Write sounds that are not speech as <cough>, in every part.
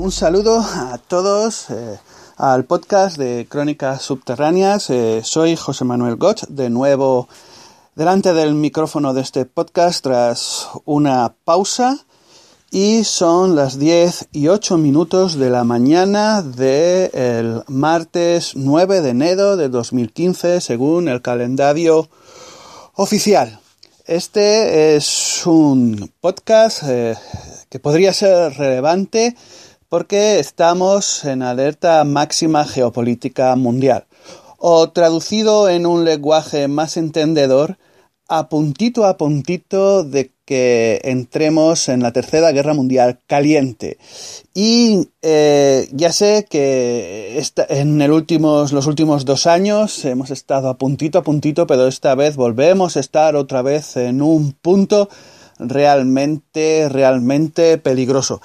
un saludo a todos eh, al podcast de Crónicas Subterráneas. Eh, soy José Manuel Gotch, de nuevo delante del micrófono de este podcast tras una pausa. Y son las 10 y 8 minutos de la mañana del martes 9 de enero de 2015, según el calendario oficial. Este es un podcast eh, que podría ser relevante porque estamos en alerta máxima geopolítica mundial. O traducido en un lenguaje más entendedor, a puntito a puntito de que entremos en la Tercera Guerra Mundial caliente. Y eh, ya sé que en los últimos dos años hemos estado a puntito a puntito, pero esta vez volvemos a estar otra vez en un punto realmente, realmente peligroso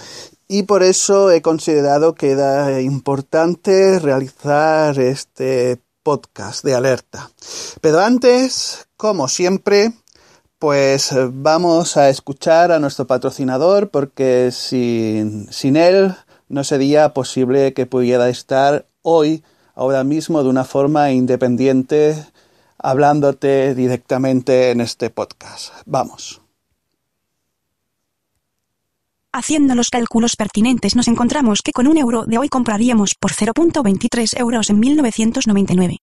y por eso he considerado que era importante realizar este podcast de alerta. Pero antes, como siempre, pues vamos a escuchar a nuestro patrocinador porque sin, sin él no sería posible que pudiera estar hoy, ahora mismo, de una forma independiente, hablándote directamente en este podcast. Vamos. Haciendo los cálculos pertinentes nos encontramos que con un euro de hoy compraríamos por 0.23 euros en 1999.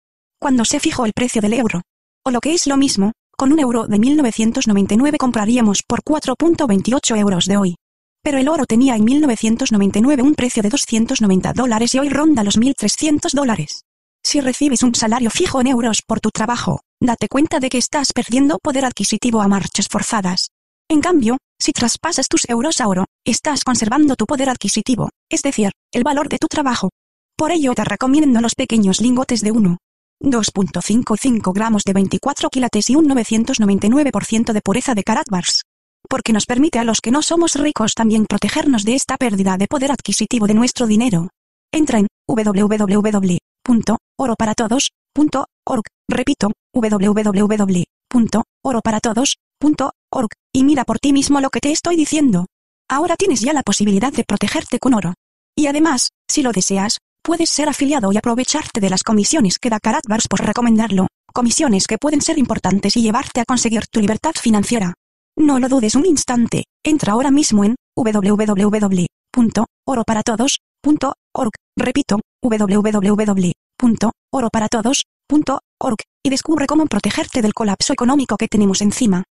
Cuando se fijó el precio del euro. O lo que es lo mismo, con un euro de 1999 compraríamos por 4.28 euros de hoy. Pero el oro tenía en 1999 un precio de 290 dólares y hoy ronda los 1.300 dólares. Si recibes un salario fijo en euros por tu trabajo, date cuenta de que estás perdiendo poder adquisitivo a marchas forzadas. En cambio, si traspasas tus euros a oro, estás conservando tu poder adquisitivo, es decir, el valor de tu trabajo. Por ello te recomiendo los pequeños lingotes de 1. 2.55 gramos de 24 quilates y un 999% de pureza de Karatbars. Porque nos permite a los que no somos ricos también protegernos de esta pérdida de poder adquisitivo de nuestro dinero. Entra en www.oroparatodos.org, repito, www.oroparatodos.org org, y mira por ti mismo lo que te estoy diciendo. Ahora tienes ya la posibilidad de protegerte con oro. Y además, si lo deseas, puedes ser afiliado y aprovecharte de las comisiones que da Karatbars por recomendarlo, comisiones que pueden ser importantes y llevarte a conseguir tu libertad financiera. No lo dudes un instante, entra ahora mismo en www.oroparatodos.org, repito, www.oroparatodos.org, y descubre cómo protegerte del colapso económico que tenemos encima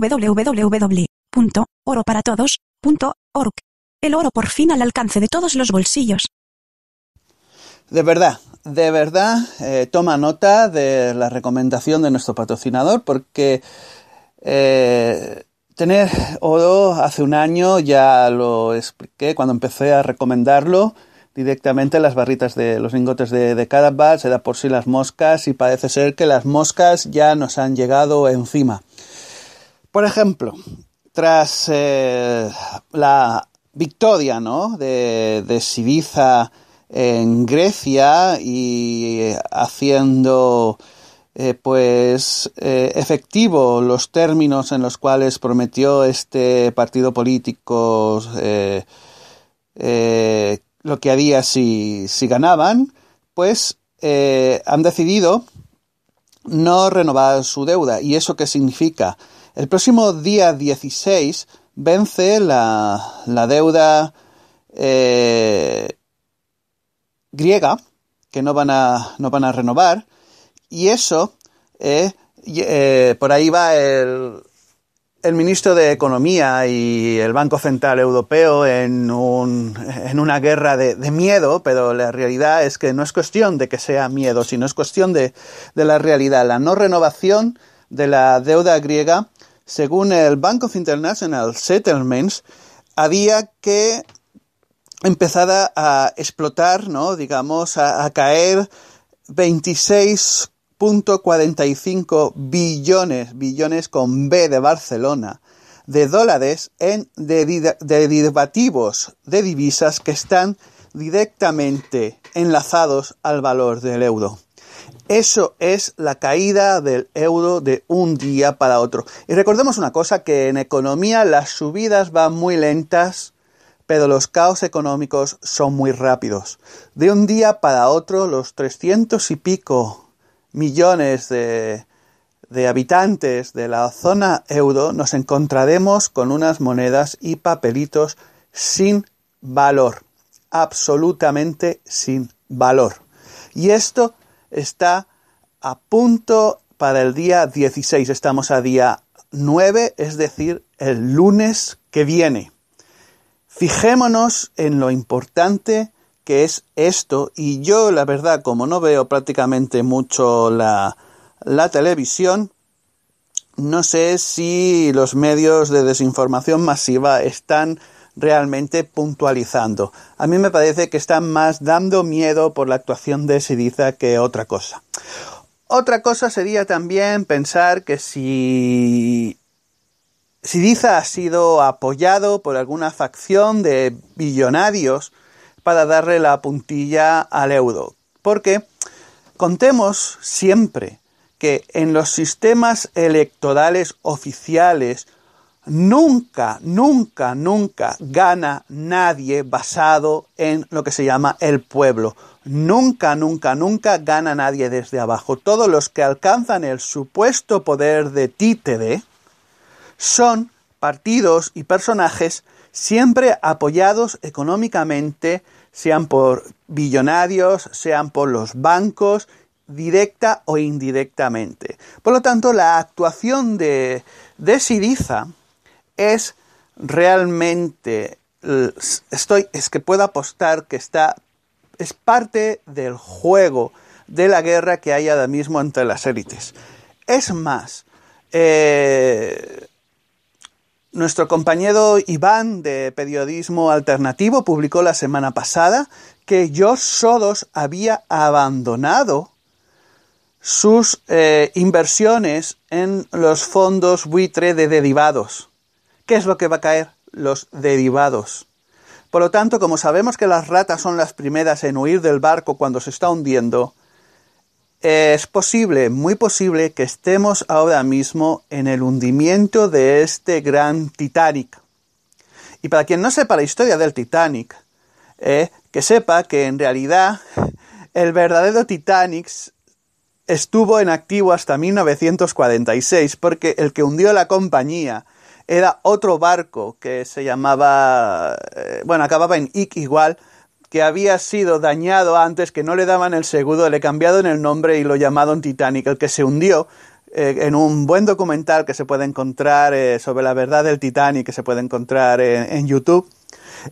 www.oroparatodos.org. El oro por fin al alcance de todos los bolsillos. De verdad, de verdad, eh, toma nota de la recomendación de nuestro patrocinador porque eh, tener oro hace un año ya lo expliqué cuando empecé a recomendarlo directamente las barritas de los lingotes de, de Carabas, se da por sí las moscas y parece ser que las moscas ya nos han llegado encima. Por ejemplo, tras eh, la victoria de, de en Grecia y eh, haciendo eh, pues efectivo los términos en los cuales prometió este partido político lo que haría si, si ganaban, pues han decidido no renovar su deuda. ¿Y eso qué significa? El próximo día 16 vence la, la deuda eh, griega que no van a, no van a renovar y eso, eh, eh, por ahí va el, ministro de Economía y el Banco Central Europeo en, un, en una guerra de, de, miedo, pero la realidad es que no es cuestión de que sea miedo, sino es cuestión de, de la realidad. La no renovación de la deuda griega según el Bank of International Settlements, había que empezar a, explotar, ¿no? digamos, a, a caer 26.45 billones, billones con B de Barcelona, de dólares en derivativos de divisas que están directamente enlazados al valor del euro. Eso es la caída del euro de un día para otro. Y recordemos una cosa, que en economía las subidas van muy lentas, pero los caos económicos son muy rápidos. De un día para otro, los trescientos y pico millones de, de habitantes de la zona euro nos encontraremos con unas monedas y papelitos sin valor, absolutamente sin valor. Y esto está a punto para el día 16. Estamos a día 9, es decir, el lunes que viene. Fijémonos en lo importante que es esto y yo la verdad como no veo prácticamente mucho la, la televisión, no sé si los medios de desinformación masiva están realmente puntualizando. A mí me parece que están más dando miedo por la actuación de Sidiza que otra cosa. Otra cosa sería también pensar que si Sidiza ha sido apoyado por alguna facción de billonarios para darle la puntilla al euro. Porque contemos siempre que en los sistemas electorales oficiales Nunca, nunca, nunca gana nadie basado en lo que se llama el pueblo. Nunca, nunca, nunca gana nadie desde abajo. Todos los que alcanzan el supuesto poder de títere son partidos y personajes siempre apoyados económicamente, sean por billonarios, sean por los bancos, directa o indirectamente. Por lo tanto, la actuación de, de Siriza es realmente, estoy, es que puedo apostar que está, es parte del juego de la guerra que hay ahora mismo entre las élites. Es más, eh, nuestro compañero Iván de Periodismo Alternativo publicó la semana pasada que George Sodos había abandonado sus eh, inversiones en los fondos buitre de derivados. ¿Qué es lo que va a caer? Los derivados. Por lo tanto, como sabemos que las ratas son las primeras en huir del barco cuando se está hundiendo, es posible, muy posible, que estemos ahora mismo en el hundimiento de este gran Titanic. Y para quien no sepa la historia del Titanic, eh, que sepa que en realidad el verdadero Titanic estuvo en activo hasta 1946, porque el que hundió la compañía era otro barco que se llamaba, eh, bueno, acababa en Ick igual, que había sido dañado antes, que no le daban el seguro, le cambiaron el nombre y lo llamaron Titanic, el que se hundió eh, en un buen documental que se puede encontrar eh, sobre la verdad del Titanic, que se puede encontrar en YouTube.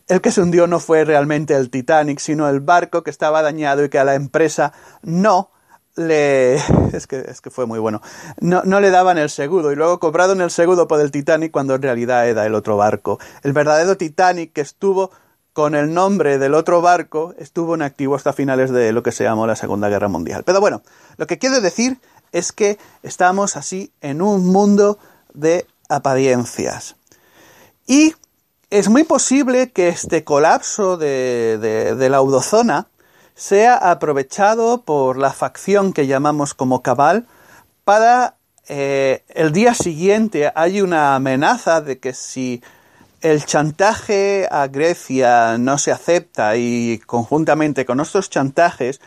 El que se hundió no fue realmente el Titanic, sino el barco que estaba dañado y que a la empresa no le... <laughs> Es que, fue muy bueno. No, le daban el seguro y luego cobrado en el seguro por el Titanic cuando en realidad era el otro barco. El verdadero Titanic que estuvo con el nombre del otro barco estuvo en activo hasta finales de lo que se llamó la Segunda Guerra Mundial. Pero bueno, lo que quiero decir es que estamos así en un mundo de apariencias. Y es muy posible que este colapso de, la eurozona sea aprovechado por la facción que llamamos como cabal para eh, el día siguiente hay una amenaza de que si el chantaje a Grecia no se acepta y conjuntamente con otros chantajes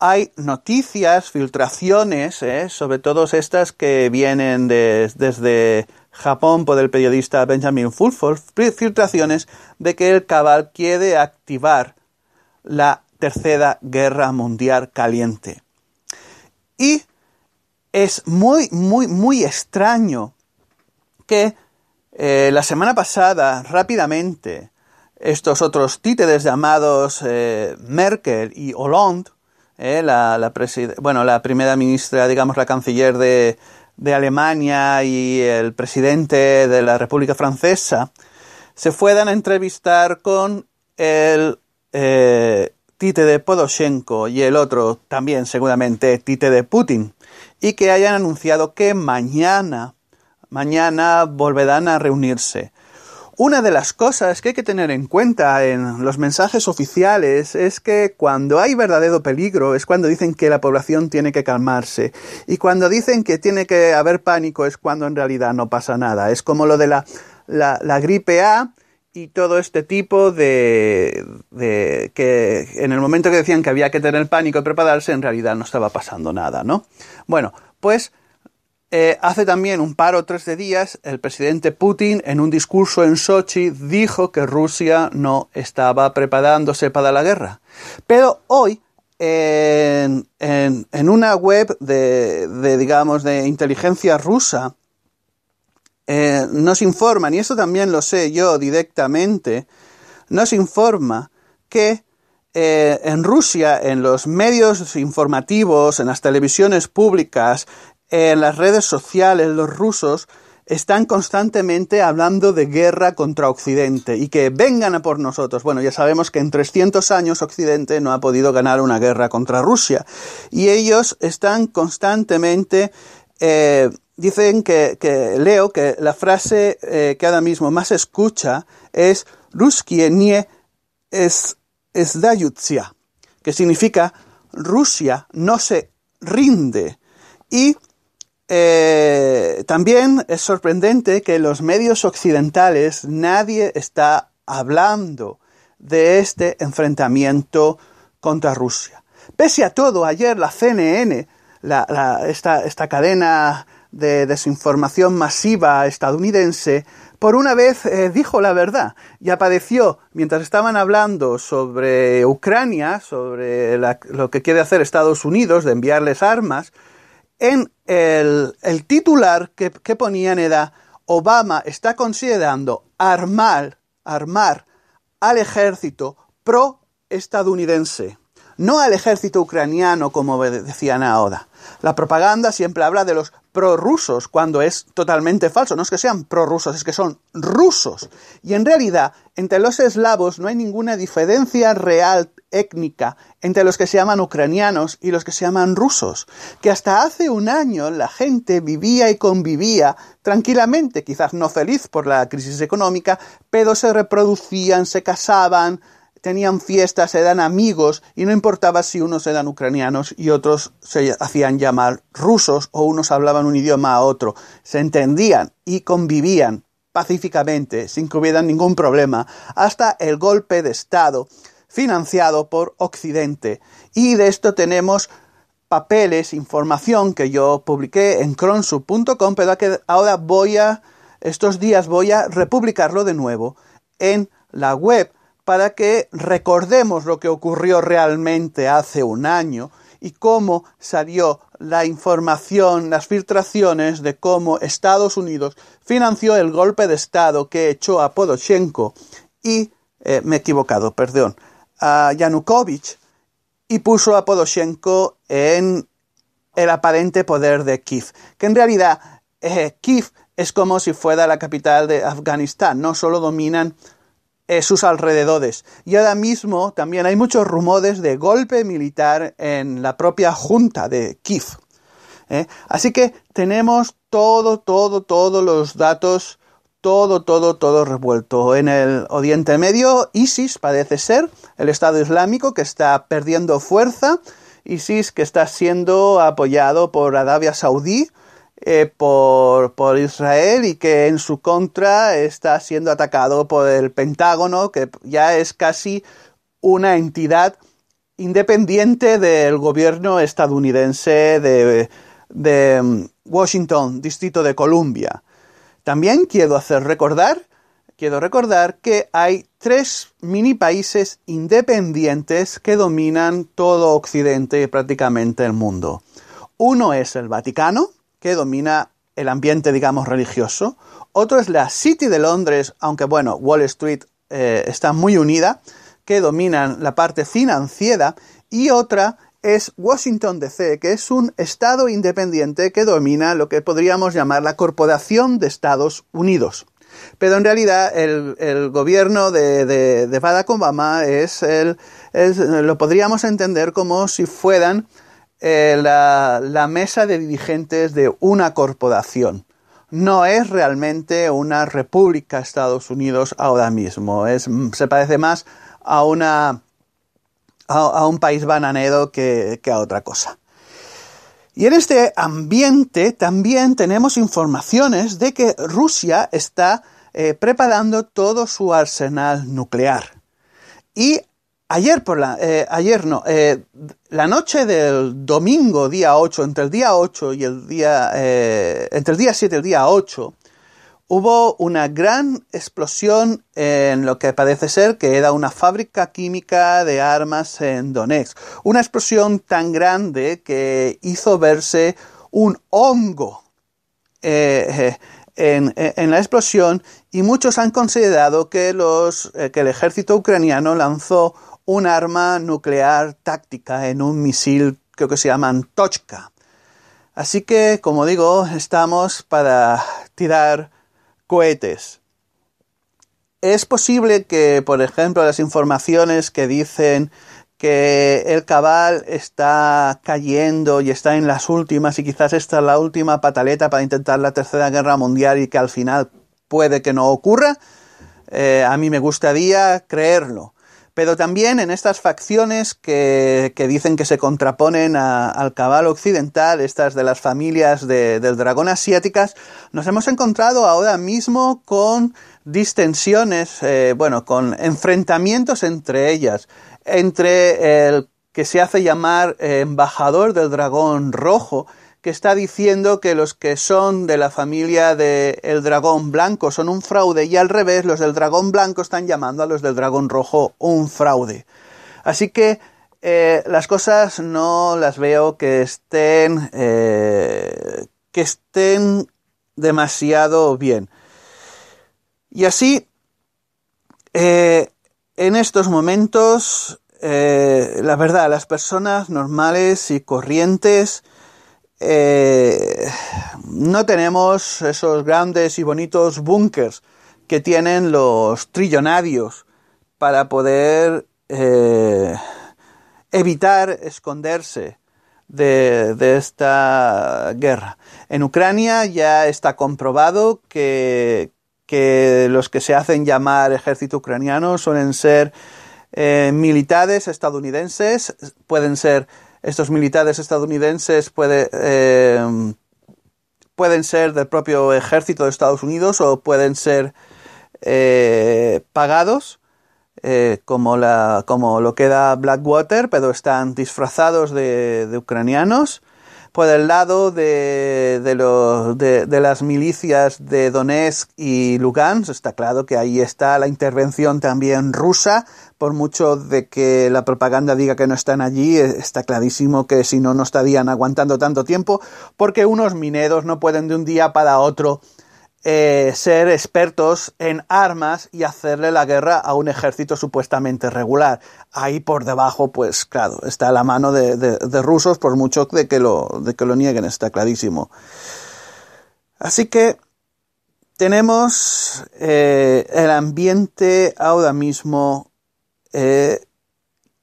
hay noticias, filtraciones, eh, sobre todo estas que vienen de, desde Japón por el periodista Benjamin Fulford, filtraciones de que el cabal quiere activar la Tercera Guerra Mundial Caliente. Y es muy, muy, muy extraño que eh, la semana pasada, rápidamente, estos otros títeres llamados eh, Merkel y Hollande, eh, la, bueno, la primera ministra, digamos, la canciller de, Alemania y el presidente de la República Francesa, se fueran a entrevistar con el tite de Podoshenko y el otro también seguramente tite de Putin, y que hayan anunciado que mañana, mañana volverán a reunirse. Una de las cosas que hay que tener en cuenta en los mensajes oficiales es que cuando hay verdadero peligro es cuando dicen que la población tiene que calmarse y cuando dicen que tiene que haber pánico es cuando en realidad no pasa nada. Es como lo de la, la, la gripe A y todo este tipo de, que en el momento que decían que había que tener pánico y prepararse, en realidad no estaba pasando nada, ¿no? Bueno, pues eh, hace también un par o tres de días el presidente Putin en un discurso en Sochi dijo que Rusia no estaba preparándose para la guerra. Pero hoy en, una web de, de, digamos, de inteligencia rusa, eh, nos informan, y eso también lo sé yo directamente, nos informa que eh, en Rusia, en los medios informativos, en las televisiones públicas, en las redes sociales, los rusos están constantemente hablando de guerra contra Occidente y que vengan a por nosotros. Bueno, ya sabemos que en 300 años Occidente no ha podido ganar una guerra contra Rusia y ellos están constantemente eh, dicen que, leo que la frase eh, que ahora mismo más escucha es Ruskie nie es, es que significa Rusia no se rinde. Y eh, también es sorprendente que en los medios occidentales nadie está hablando de este enfrentamiento contra Rusia. Pese a todo, ayer la CNN, la, esta, esta cadena de desinformación masiva estadounidense, por una vez eh, dijo la verdad y apareció, mientras estaban hablando sobre Ucrania, sobre lo que quiere hacer Estados Unidos de enviarles armas, en el, titular que, que, ponían era Obama está considerando armar, armar al ejército pro-estadounidense, no al ejército ucraniano como decían ahora. La propaganda siempre habla de los prorrusos cuando es totalmente falso. No es que sean prorrusos, es que son rusos. Y en realidad, entre los eslavos no hay ninguna diferencia real étnica entre los que se llaman ucranianos y los que se llaman rusos, que hasta hace un año la gente vivía y convivía tranquilamente, quizás no feliz por la crisis económica, pero se reproducían, se casaban, tenían fiestas, eran amigos y no importaba si unos eran ucranianos y otros se hacían llamar rusos o unos hablaban un idioma a otro. Se entendían y convivían pacíficamente sin que hubiera ningún problema hasta el golpe de Estado financiado por Occidente. Y de esto tenemos papeles, información que yo publiqué en Cronsub.com, pero que ahora voy a, estos días voy a republicarlo de nuevo en la web para que recordemos lo que ocurrió realmente hace un año y cómo salió la información, las filtraciones de cómo Estados Unidos financió el golpe de Estado que echó a Podoshenko y, eh, me he equivocado, perdón, a Yanukovych y puso a Podoshenko en el aparente poder de Kiev, que en realidad eh, Kiev es como si fuera la capital de Afganistán, no solo dominan eh, sus alrededores. Y ahora mismo también hay muchos rumores de golpe militar en la propia junta de Kiev. ¿eh? Así que tenemos todo, todo, todos los datos, todo, todo, todo revuelto. En el Oriente Medio, ISIS parece ser, el Estado Islámico que está perdiendo fuerza, ISIS que está siendo apoyado por Arabia Saudí, eh, por, Israel y que en su contra está siendo atacado por el Pentágono, que ya es casi una entidad independiente del gobierno estadounidense de, de mm, Washington, Distrito de Columbia. También quiero hacer recordar, quiero recordar que hay tres mini países independientes que dominan todo Occidente y prácticamente el mundo. Uno es el Vaticano, que domina el ambiente, digamos, religioso. Otro es la City de Londres, aunque bueno, Wall Street eh, está muy unida, que dominan la parte financiera. Y otra es Washington DC, que es un estado independiente que domina lo que podríamos llamar la Corporación de Estados Unidos. Pero en realidad el, gobierno de, de, Barack Obama es, el, lo podríamos entender como si fueran eh, la, mesa de dirigentes de una corporación no es realmente una república Estados Unidos ahora mismo. Es, se parece más a, una, a, un país bananero que, a otra cosa. Y en este ambiente también tenemos informaciones de que Rusia está eh, preparando todo su arsenal nuclear. Y Ayer por la, eh, ayer no, eh, la noche del domingo día 8, entre el día 8 y el día, eh, entre el día 7 y el día 8, hubo una gran explosión en lo que parece ser que era una fábrica química de armas en Donetsk. Una explosión tan grande que hizo verse un hongo en, en, la explosión y muchos han considerado que, los, que el ejército ucraniano lanzó un arma nuclear táctica en un misil, creo que se llama Antochka. Así que, como digo, estamos para tirar cohetes. Es posible que, por ejemplo, las informaciones que dicen que el cabal está cayendo y está en las últimas y quizás esta es la última pataleta para intentar la tercera guerra mundial y que al final puede que no ocurra, eh, a mí me gustaría creerlo pero también en estas facciones que, que dicen que se contraponen al cabal occidental, estas de las familias del dragón asiáticas, nos hemos encontrado ahora mismo con distensiones, eh, bueno, con enfrentamientos entre ellas, entre el que se hace llamar eh, embajador del dragón rojo, está diciendo que los que son de la familia del dragón blanco son un fraude y al revés, los del dragón blanco están llamando a los del dragón rojo un fraude. Así que eh, las cosas no las veo que estén eh, que estén demasiado bien. Y así, eh, en estos momentos, la verdad, las personas normales y corrientes eh, no tenemos esos grandes y bonitos búnkers que tienen los trillonarios para poder eh, evitar esconderse de, esta guerra. En Ucrania ya está comprobado que, los que se hacen llamar ejército ucraniano suelen ser eh, militares estadounidenses, pueden ser estos militares estadounidenses puede, eh, pueden ser del propio ejército de Estados Unidos o pueden ser eh, pagados, eh, como, la, como lo queda Blackwater, pero están disfrazados de ucranianos por el lado de, de, los, de, las milicias de Donetsk y Lugansk, está claro que ahí está la intervención también rusa, por mucho de que la propaganda diga que no están allí, e, está clarísimo que si no, no estarían aguantando tanto tiempo, porque unos mineros no pueden de un día para otro eh, ser expertos en armas y hacerle la guerra a un ejército supuestamente regular. Ahí por debajo, pues claro, está la mano de, rusos, por mucho de que, lo, de que lo nieguen, está clarísimo. Así que tenemos eh, el ambiente ahora mismo eh,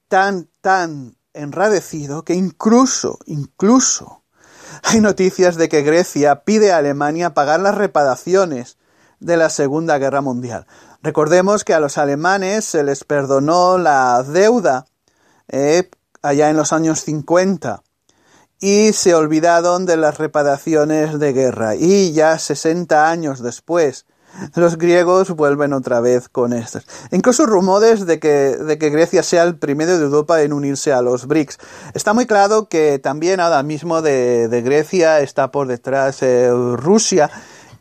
tan, tan enradecido que incluso, incluso hay noticias de que Grecia pide a Alemania pagar las reparaciones de la Segunda Guerra Mundial. Recordemos que a los alemanes se les perdonó la deuda eh, allá en los años 50 y se olvidaron de las reparaciones de guerra. Y ya 60 años después los griegos vuelven otra vez con estos. Incluso rumores de que, Grecia sea el primero de Europa en unirse a los BRICS. Está muy claro que también ahora mismo de, Grecia está por detrás eh, Rusia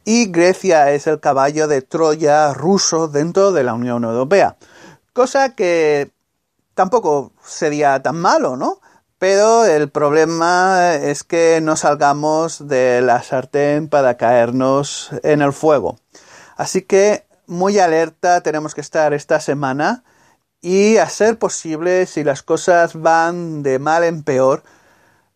y Grecia es el caballo de Troya ruso dentro de la Unión Europea. Cosa que tampoco sería tan malo, ¿no? Pero el problema es que no salgamos de la sartén para caernos en el fuego. Así que muy alerta tenemos que estar esta semana y a ser posible, si las cosas van de mal en peor,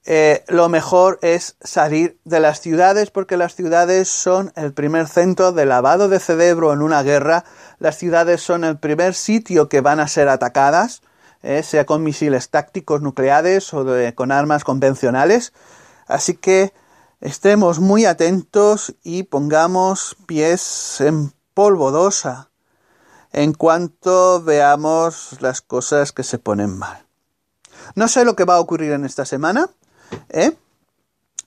eh, lo mejor es salir de las ciudades porque las ciudades son el primer centro de lavado de cerebro en una guerra, las ciudades son el primer sitio que van a ser atacadas, eh, sea con misiles tácticos nucleares o con armas convencionales. Así que Estemos muy atentos y pongamos pies en polvodosa en cuanto veamos las cosas que se ponen mal. No sé lo que va a ocurrir en esta semana. ¿eh?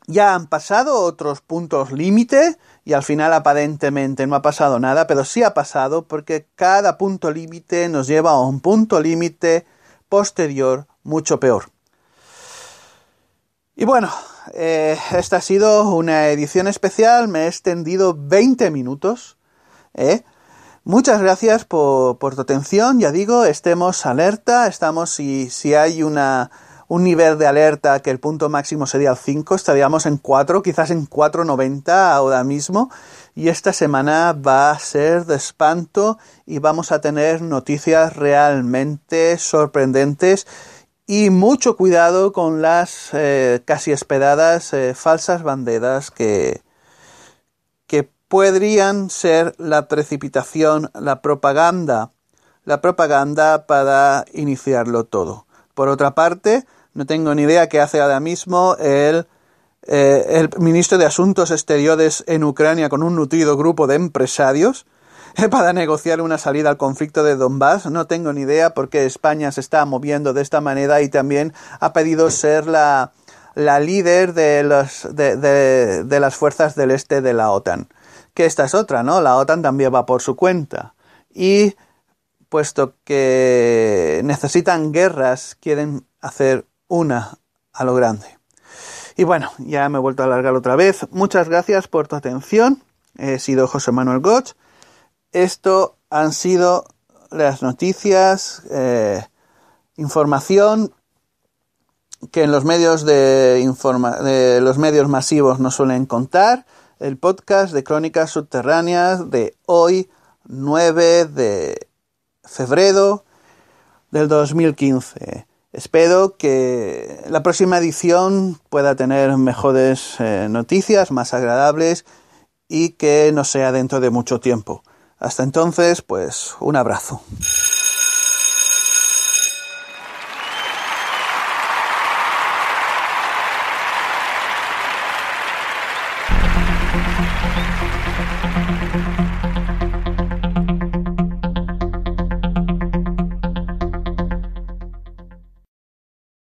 Ya han pasado otros puntos límite y al final aparentemente no ha pasado nada, pero sí ha pasado porque cada punto límite nos lleva a un punto límite posterior mucho peor. Y bueno, eh, esta ha sido una edición especial, me he extendido 20 minutos. ¿eh? Muchas gracias por, tu atención, ya digo, estemos alerta, estamos si, si hay una, un nivel de alerta que el punto máximo sería el 5, estaríamos en 4, quizás en 4.90 ahora mismo, y esta semana va a ser de espanto y vamos a tener noticias realmente sorprendentes y mucho cuidado con las eh, casi esperadas eh, falsas banderas que, que podrían ser la precipitación, la propaganda, la propaganda para iniciarlo todo. Por otra parte, no tengo ni idea qué hace ahora mismo el, eh, el ministro de Asuntos Exteriores en Ucrania con un nutrido grupo de empresarios <laughs> para negociar una salida al conflicto de Donbass. No tengo ni idea por qué España se está moviendo de esta manera y también ha pedido ser la, líder de, los, de, las fuerzas del este de la OTAN. Que esta es otra, ¿no? La OTAN también va por su cuenta. Y puesto que necesitan guerras, quieren hacer una a lo grande. Y bueno, ya me he vuelto a alargar otra vez. Muchas gracias por tu atención. He sido José Manuel Gotch. Esto han sido las noticias, eh, información que en los medios de, los medios masivos no suelen contar. El podcast de Crónicas Subterráneas de hoy, 9 de febrero del 2015. Espero que la próxima edición pueda tener mejores eh, noticias, más agradables y que no sea dentro de mucho tiempo. Hasta entonces, pues un abrazo.